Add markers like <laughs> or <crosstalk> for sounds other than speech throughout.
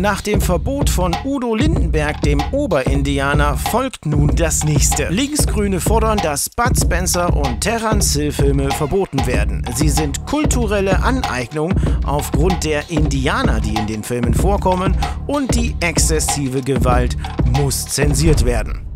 Nach dem Verbot von Udo Lindenberg, dem Oberindianer, folgt nun das nächste. Linksgrüne fordern, dass Bud Spencer und Terrence Hill Filme verboten werden. Sie sind kulturelle Aneignung aufgrund der Indianer, die in den Filmen vorkommen und die exzessive Gewalt muss zensiert werden.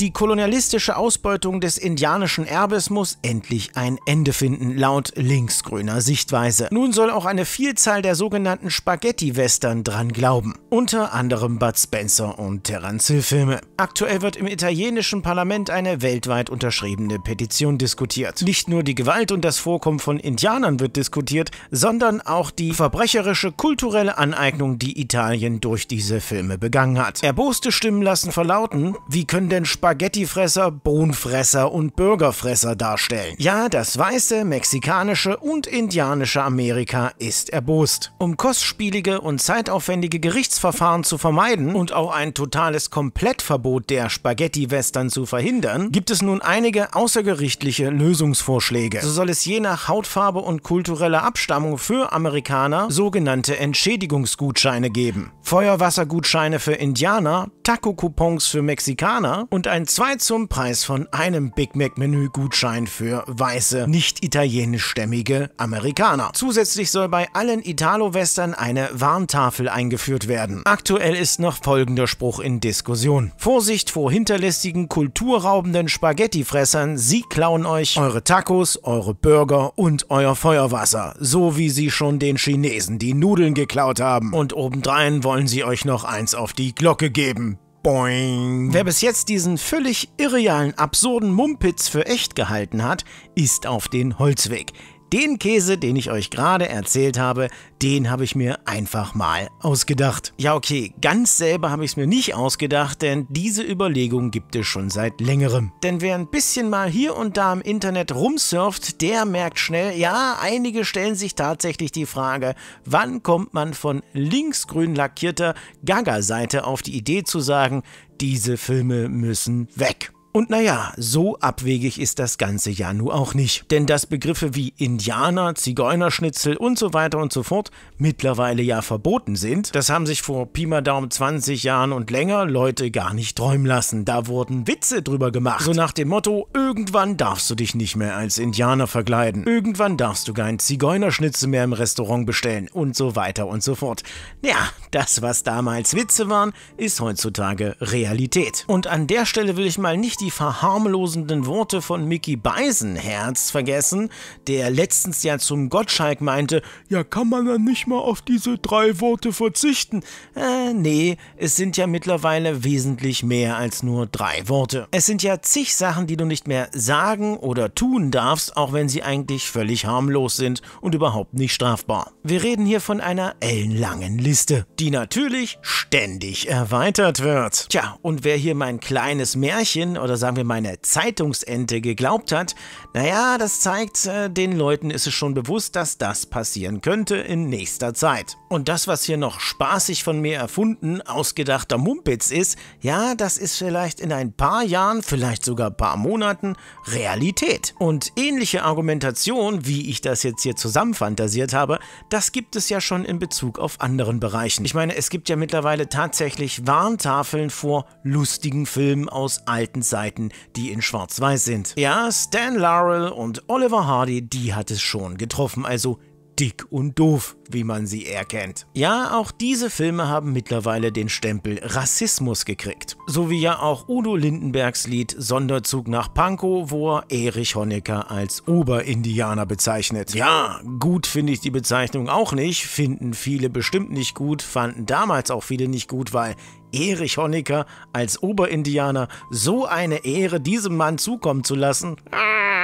Die kolonialistische Ausbeutung des indianischen Erbes muss endlich ein Ende finden, laut linksgrüner Sichtweise. Nun soll auch eine Vielzahl der sogenannten Spaghetti-Western dran glauben, unter anderem Bud Spencer und Terence Hill-Filme. Aktuell wird im italienischen Parlament eine weltweit unterschriebene Petition diskutiert. Nicht nur die Gewalt und das Vorkommen von Indianern wird diskutiert, sondern auch die verbrecherische kulturelle Aneignung, die Italien durch diese Filme begangen hat. Erboste Stimmen lassen verlauten, wie können denn Sp Spaghettifresser, Bohnenfresser und Burgerfresser darstellen. Ja, das weiße, mexikanische und indianische Amerika ist erbost. Um kostspielige und zeitaufwendige Gerichtsverfahren zu vermeiden und auch ein totales Komplettverbot der Spaghetti-Western zu verhindern, gibt es nun einige außergerichtliche Lösungsvorschläge. So soll es je nach Hautfarbe und kultureller Abstammung für Amerikaner sogenannte Entschädigungsgutscheine geben. Feuerwassergutscheine für Indianer, Taco-Coupons für Mexikaner und ein 2 zum Preis von einem Big Mac Menü Gutschein für weiße, nicht italienischstämmige Amerikaner. Zusätzlich soll bei allen Italo-Western eine Warntafel eingeführt werden. Aktuell ist noch folgender Spruch in Diskussion. Vorsicht vor hinterlistigen, kulturraubenden Spaghettifressern, sie klauen euch eure Tacos, eure Burger und euer Feuerwasser, so wie sie schon den Chinesen die Nudeln geklaut haben. Und obendrein wollen sie euch noch eins auf die Glocke geben. Boing. Wer bis jetzt diesen völlig irrealen, absurden Mumpitz für echt gehalten hat, ist auf den Holzweg. Den Käse, den ich euch gerade erzählt habe, den habe ich mir einfach mal ausgedacht. Ja, okay, ganz selber habe ich es mir nicht ausgedacht, denn diese Überlegung gibt es schon seit längerem. Denn wer ein bisschen mal hier und da im Internet rumsurft, der merkt schnell, ja, einige stellen sich tatsächlich die Frage, wann kommt man von linksgrün lackierter Gaga-Seite auf die Idee zu sagen, diese Filme müssen weg. Und naja, so abwegig ist das Ganze ja nun auch nicht. Denn dass Begriffe wie Indianer, Zigeunerschnitzel und so weiter und so fort mittlerweile ja verboten sind, das haben sich vor Pi mal Daumen 20 Jahren und länger Leute gar nicht träumen lassen. Da wurden Witze drüber gemacht. So nach dem Motto, irgendwann darfst du dich nicht mehr als Indianer verkleiden. Irgendwann darfst du kein Zigeunerschnitzel mehr im Restaurant bestellen und so weiter und so fort. Ja, das was damals Witze waren, ist heutzutage Realität. Und an der Stelle will ich mal nicht die die verharmlosenden Worte von Mickey Beisenherz vergessen, der letztens ja zum Gottschalk meinte, ja kann man dann nicht mal auf diese drei Worte verzichten. Äh, nee, es sind ja mittlerweile wesentlich mehr als nur drei Worte. Es sind ja zig Sachen, die du nicht mehr sagen oder tun darfst, auch wenn sie eigentlich völlig harmlos sind und überhaupt nicht strafbar. Wir reden hier von einer ellenlangen Liste, die natürlich ständig erweitert wird. Tja, und wer hier mein kleines Märchen oder oder sagen wir mal einer Zeitungsente geglaubt hat, naja, das zeigt, äh, den Leuten ist es schon bewusst, dass das passieren könnte in nächster Zeit. Und das, was hier noch spaßig von mir erfunden, ausgedachter Mumpitz ist, ja, das ist vielleicht in ein paar Jahren, vielleicht sogar paar Monaten Realität. Und ähnliche Argumentation, wie ich das jetzt hier zusammenfantasiert habe, das gibt es ja schon in Bezug auf anderen Bereichen. Ich meine, es gibt ja mittlerweile tatsächlich Warntafeln vor lustigen Filmen aus alten Zeiten Seiten, die in schwarz-weiß sind. Ja, Stan Laurel und Oliver Hardy, die hat es schon getroffen, also dick und doof, wie man sie erkennt. Ja, auch diese Filme haben mittlerweile den Stempel Rassismus gekriegt. So wie ja auch Udo Lindenbergs Lied Sonderzug nach Pankow, wo er Erich Honecker als Oberindianer bezeichnet. Ja, gut finde ich die Bezeichnung auch nicht, finden viele bestimmt nicht gut, fanden damals auch viele nicht gut, weil Erich Honecker als Oberindianer so eine Ehre diesem Mann zukommen zu lassen. Ah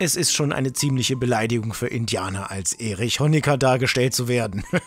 es ist schon eine ziemliche Beleidigung für Indianer, als Erich Honecker dargestellt zu werden. <laughs>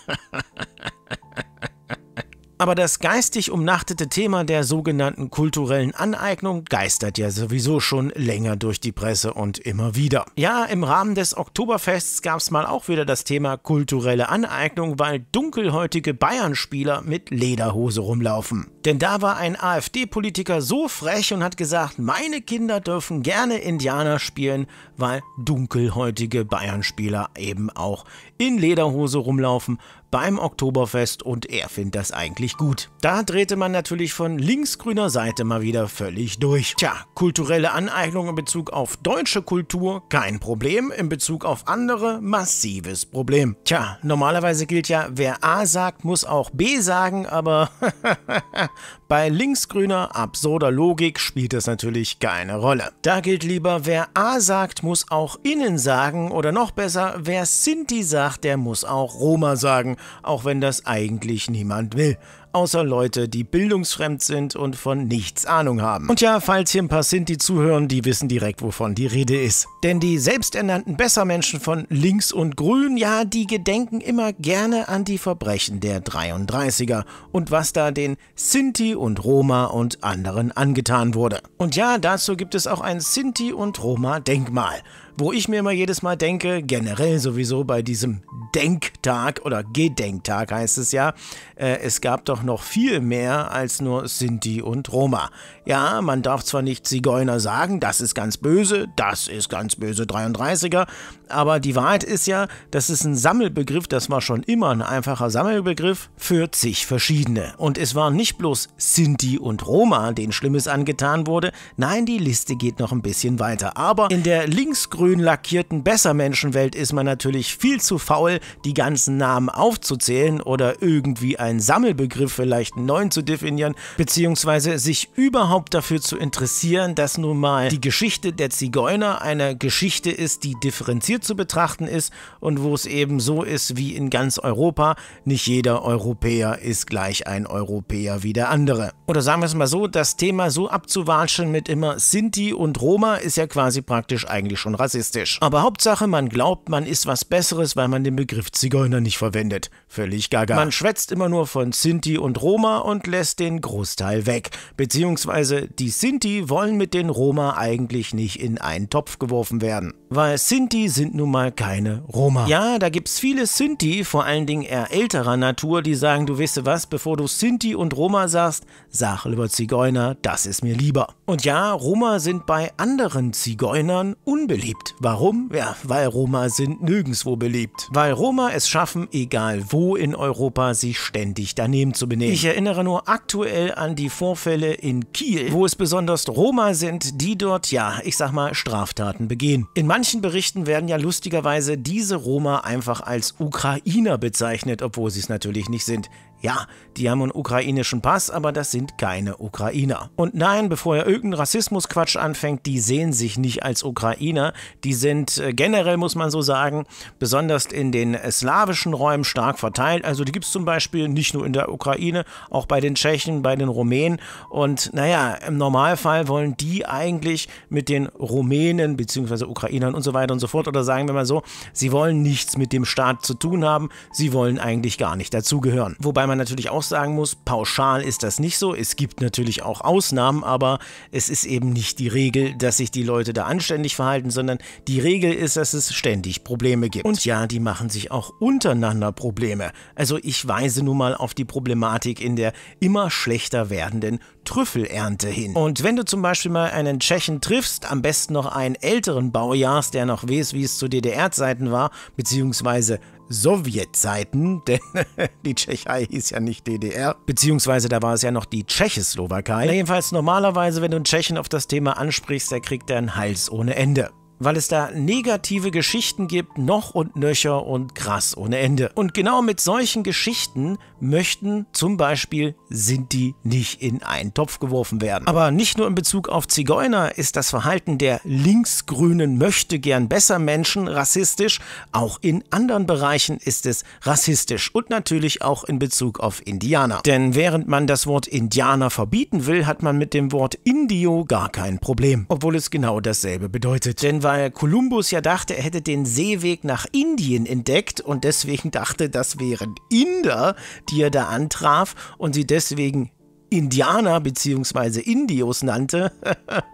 Aber das geistig umnachtete Thema der sogenannten kulturellen Aneignung geistert ja sowieso schon länger durch die Presse und immer wieder. Ja, im Rahmen des Oktoberfests gab es mal auch wieder das Thema kulturelle Aneignung, weil dunkelhäutige Bayern-Spieler mit Lederhose rumlaufen. Denn da war ein AfD-Politiker so frech und hat gesagt, meine Kinder dürfen gerne Indianer spielen, weil dunkelhäutige Bayern-Spieler eben auch in Lederhose rumlaufen beim Oktoberfest und er findet das eigentlich gut. Da drehte man natürlich von linksgrüner Seite mal wieder völlig durch. Tja, kulturelle Aneignung in Bezug auf deutsche Kultur kein Problem, in Bezug auf andere massives Problem. Tja, normalerweise gilt ja, wer A sagt, muss auch B sagen, aber <laughs> Bei linksgrüner, absurder Logik spielt das natürlich keine Rolle. Da gilt lieber, wer A sagt, muss auch Innen sagen oder noch besser, wer Sinti sagt, der muss auch Roma sagen, auch wenn das eigentlich niemand will außer Leute, die bildungsfremd sind und von nichts Ahnung haben. Und ja, falls hier ein paar Sinti zuhören, die wissen direkt, wovon die Rede ist. Denn die selbsternannten Bessermenschen von Links und Grün, ja, die gedenken immer gerne an die Verbrechen der 33er und was da den Sinti und Roma und anderen angetan wurde. Und ja, dazu gibt es auch ein Sinti- und Roma-Denkmal wo ich mir immer jedes Mal denke, generell sowieso bei diesem Denktag oder Gedenktag heißt es ja, äh, es gab doch noch viel mehr als nur Sinti und Roma. Ja, man darf zwar nicht Zigeuner sagen, das ist ganz böse, das ist ganz böse 33er, aber die Wahrheit ist ja, das ist ein Sammelbegriff, das war schon immer ein einfacher Sammelbegriff für zig verschiedene. Und es waren nicht bloß Sinti und Roma, denen Schlimmes angetan wurde, nein, die Liste geht noch ein bisschen weiter. Aber in der linksgrünen grün lackierten Bessermenschenwelt ist man natürlich viel zu faul, die ganzen Namen aufzuzählen oder irgendwie einen Sammelbegriff vielleicht neuen zu definieren, beziehungsweise sich überhaupt dafür zu interessieren, dass nun mal die Geschichte der Zigeuner eine Geschichte ist, die differenziert zu betrachten ist und wo es eben so ist wie in ganz Europa, nicht jeder Europäer ist gleich ein Europäer wie der andere. Oder sagen wir es mal so, das Thema so abzuwatschen mit immer Sinti und Roma ist ja quasi praktisch eigentlich schon rassistisch rassistisch. Aber Hauptsache, man glaubt, man ist was Besseres, weil man den Begriff Zigeuner nicht verwendet. Völlig gaga. Man schwätzt immer nur von Sinti und Roma und lässt den Großteil weg. Beziehungsweise die Sinti wollen mit den Roma eigentlich nicht in einen Topf geworfen werden. Weil Sinti sind nun mal keine Roma. Ja, da gibt's viele Sinti, vor allen Dingen eher älterer Natur, die sagen, du weißt was, bevor du Sinti und Roma sagst, sag lieber Zigeuner, das ist mir lieber. Und ja, Roma sind bei anderen Zigeunern unbeliebt beliebt. Warum? Ja, weil Roma sind nirgendwo beliebt. Weil Roma es schaffen, egal wo in Europa, sich ständig daneben zu benehmen. Ich erinnere nur aktuell an die Vorfälle in Kiel, wo es besonders Roma sind, die dort, ja, ich sag mal, Straftaten begehen. In manchen Berichten werden ja lustigerweise diese Roma einfach als Ukrainer bezeichnet, obwohl sie es natürlich nicht sind. Ja, die haben einen ukrainischen Pass, aber das sind keine Ukrainer. Und nein, bevor ihr irgendeinen Rassismusquatsch anfängt, die sehen sich nicht als Ukrainer. Die sind äh, generell, muss man so sagen, besonders in den slawischen Räumen stark verteilt. Also die gibt es zum Beispiel nicht nur in der Ukraine, auch bei den Tschechen, bei den Rumänen. Und naja, im Normalfall wollen die eigentlich mit den Rumänen bzw. Ukrainern und so weiter und so fort oder sagen wir mal so, sie wollen nichts mit dem Staat zu tun haben, sie wollen eigentlich gar nicht dazugehören. Wobei man man natürlich auch sagen muss, pauschal ist das nicht so. Es gibt natürlich auch Ausnahmen, aber es ist eben nicht die Regel, dass sich die Leute da anständig verhalten, sondern die Regel ist, dass es ständig Probleme gibt. Und ja, die machen sich auch untereinander Probleme. Also ich weise nun mal auf die Problematik in der immer schlechter werdenden Trüffelernte hin. Und wenn du zum Beispiel mal einen Tschechen triffst, am besten noch einen älteren Baujahrs, der noch weiß, wie es zu DDR-Zeiten war, beziehungsweise Sowjetzeiten, <laughs> denn die Tschechei hieß ist ja nicht DDR. Beziehungsweise da war es ja noch die Tschechoslowakei. Na jedenfalls normalerweise, wenn du einen Tschechen auf das Thema ansprichst, der kriegt er einen Hals ohne Ende weil es da negative Geschichten gibt, noch und nöcher und krass ohne Ende. Und genau mit solchen Geschichten möchten zum Beispiel Sinti nicht in einen Topf geworfen werden. Aber nicht nur in Bezug auf Zigeuner ist das Verhalten der linksgrünen möchte gern besser Menschen rassistisch, auch in anderen Bereichen ist es rassistisch und natürlich auch in Bezug auf Indianer. Denn während man das Wort Indianer verbieten will, hat man mit dem Wort Indio gar kein Problem, obwohl es genau dasselbe bedeutet. Denn weil Kolumbus ja dachte, er hätte den Seeweg nach Indien entdeckt und deswegen dachte, das wären Inder, die er da antraf und sie deswegen Indianer bzw. Indios nannte,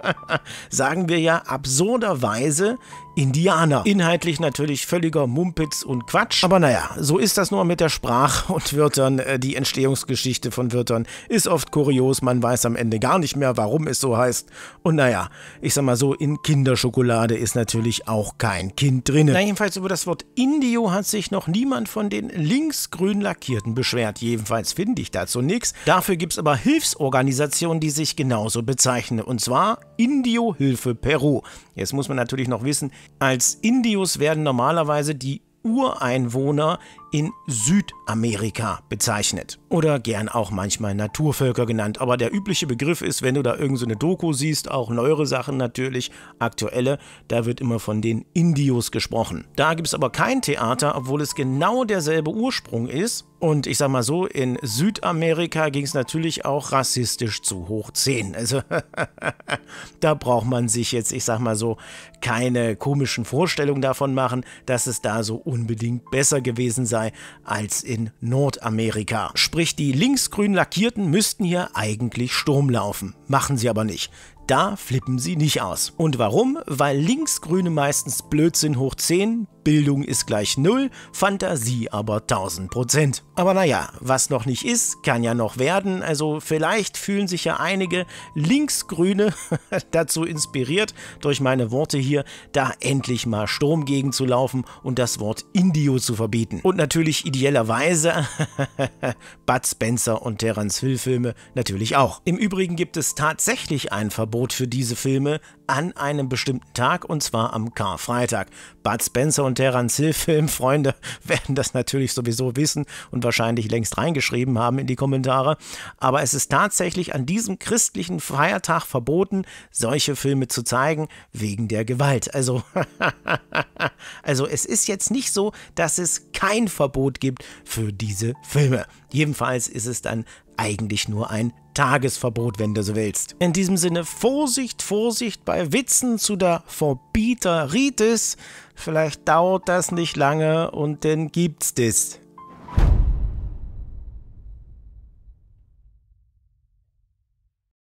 <laughs> sagen wir ja absurderweise Indianer. Inhaltlich natürlich völliger Mumpitz und Quatsch. Aber naja, so ist das nur mit der Sprache und Wörtern. Äh, die Entstehungsgeschichte von Wörtern ist oft kurios. Man weiß am Ende gar nicht mehr, warum es so heißt. Und naja, ich sag mal so, in Kinderschokolade ist natürlich auch kein Kind drin. jedenfalls über das Wort Indio hat sich noch niemand von den linksgrün Lackierten beschwert. Jedenfalls finde ich dazu nichts. Dafür gibt es aber Hilfsorganisationen, die sich genauso bezeichnen. Und zwar Indio Hilfe Peru. Jetzt muss man natürlich noch wissen, als Indios werden normalerweise die Ureinwohner in Südamerika bezeichnet. Oder gern auch manchmal Naturvölker genannt. Aber der übliche Begriff ist, wenn du da irgendeine so Doku siehst, auch neuere Sachen natürlich, aktuelle, da wird immer von den Indios gesprochen. Da gibt es aber kein Theater, obwohl es genau derselbe Ursprung ist. Und ich sag mal so, in Südamerika ging es natürlich auch rassistisch zu hoch 10. Also <laughs> da braucht man sich jetzt, ich sag mal so, keine komischen Vorstellungen davon machen, dass es da so unbedingt besser gewesen sei sei als in Nordamerika. Sprich, die linksgrün Lackierten müssten hier eigentlich Sturm laufen, machen sie aber nicht. Da flippen sie nicht aus. Und warum? Weil Linksgrüne meistens Blödsinn hoch 10, Bildung ist gleich Null, Fantasie aber 1000%. Aber naja, was noch nicht ist, kann ja noch werden, also vielleicht fühlen sich ja einige Linksgrüne <laughs> dazu inspiriert, durch meine Worte hier, da endlich mal Sturm gegen zu laufen und das Wort Indio zu verbieten. Und natürlich ideellerweise <laughs> Bud Spencer und Terence Hill Filme natürlich auch. Im Übrigen gibt es tatsächlich ein Verbot für diese Filme an einem bestimmten Tag und zwar am Karfreitag. Bud Spencer und Terrans Hill-Film, Freunde <laughs> werden das natürlich sowieso wissen und wahrscheinlich längst reingeschrieben haben in die Kommentare. Aber es ist tatsächlich an diesem christlichen Feiertag verboten, solche Filme zu zeigen, wegen der Gewalt. Also, <laughs> also es ist jetzt nicht so, dass es kein Verbot gibt für diese Filme. Jedenfalls ist es dann eigentlich nur ein Tagesverbot, wenn du so willst. In diesem Sinne Vorsicht, Vorsicht bei Witzen zu der Verbieteritis. Vielleicht dauert das nicht lange und dann gibt's das.